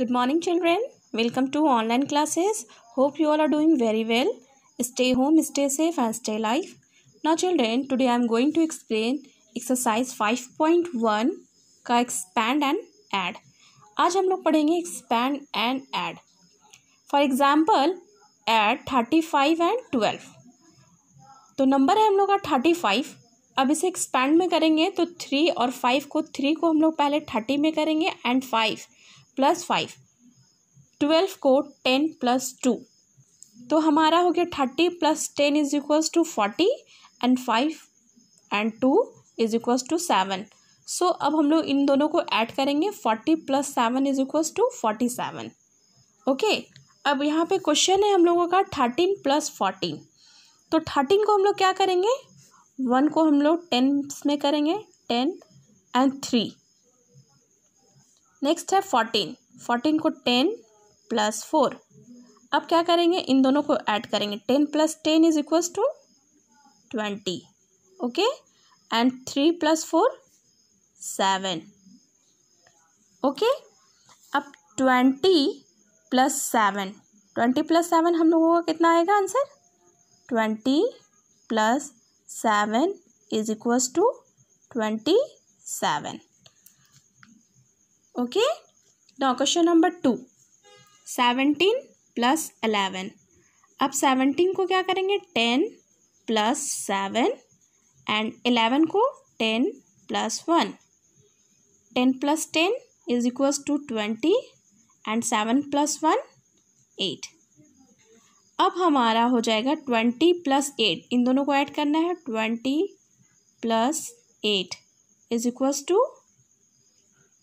Good morning children. Welcome to online classes. Hope you all are doing very well. Stay home, stay safe and stay alive. Now children, today I am going to explain exercise 5.1 का expand and add. आज हम लोग पढ़ेंगे expand and add. For example, add 35 and 12. तो number है हम लोग का 35. अब इसे एक्सपैंड में करेंगे तो थ्री और फाइव को थ्री को हम लोग पहले थर्टी में करेंगे and five plus five twelve को टेन प्लस टू तो हमारा हो गया thirty plus ten is equals to forty and five and two is equals to seven so अब हम लोग इन दोनों को ऐड करेंगे forty plus seven is equals to forty seven okay अब यहाँ पे क्वेश्चन है हम लोगों का थर्टीन प्लस फोर्टीन तो थर्टीन को हम लोग क्या करेंगे वन को हम लोग टेन में करेंगे टेन एंड थ्री नेक्स्ट है फोर्टीन फोर्टीन को टेन प्लस फोर अब क्या करेंगे इन दोनों को ऐड करेंगे ten plus ten is equals to twenty okay and three plus four seven okay अब twenty plus seven twenty plus seven हम लोगों का कितना आएगा answer twenty plus seven is equals to twenty seven okay now question number two seventeen plus eleven अब seventeen को क्या करेंगे ten plus seven and eleven को ten plus one ten plus ten is equals to twenty and seven plus one eight अब हमारा हो जाएगा twenty plus eight इन दोनों को ऐड करना है twenty plus eight is equals to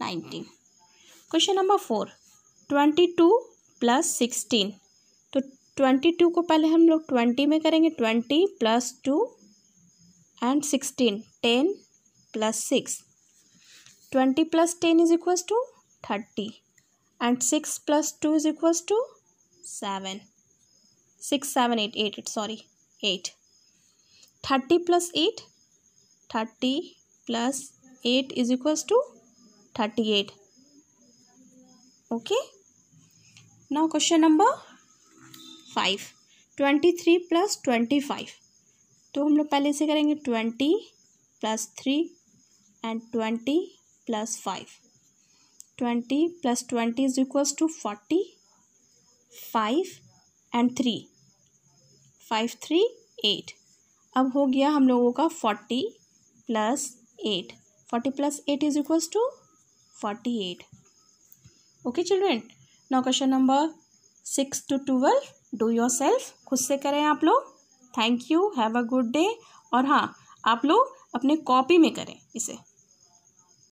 nineteen question number four twenty two plus sixteen तो twenty two को पहले हम लोग ट्वेंटी में करेंगे twenty plus two and sixteen ten plus six twenty plus ten is equals to thirty and six plus two is equals to seven six seven eight eight eight sorry eight thirty plus eight thirty plus eight is equals to thirty eight okay now question number five twenty three plus twenty five तो हम लोग पहले से करेंगे twenty plus three and twenty plus five twenty plus twenty is equals to forty five and three five three eight अब हो गया हम लोगों का forty plus eight forty plus eight is equals to forty eight okay children now question number six two twelve do yourself खुद से करें आप लोग thank you have a good day और हाँ आप लोग अपने कॉपी में करें इसे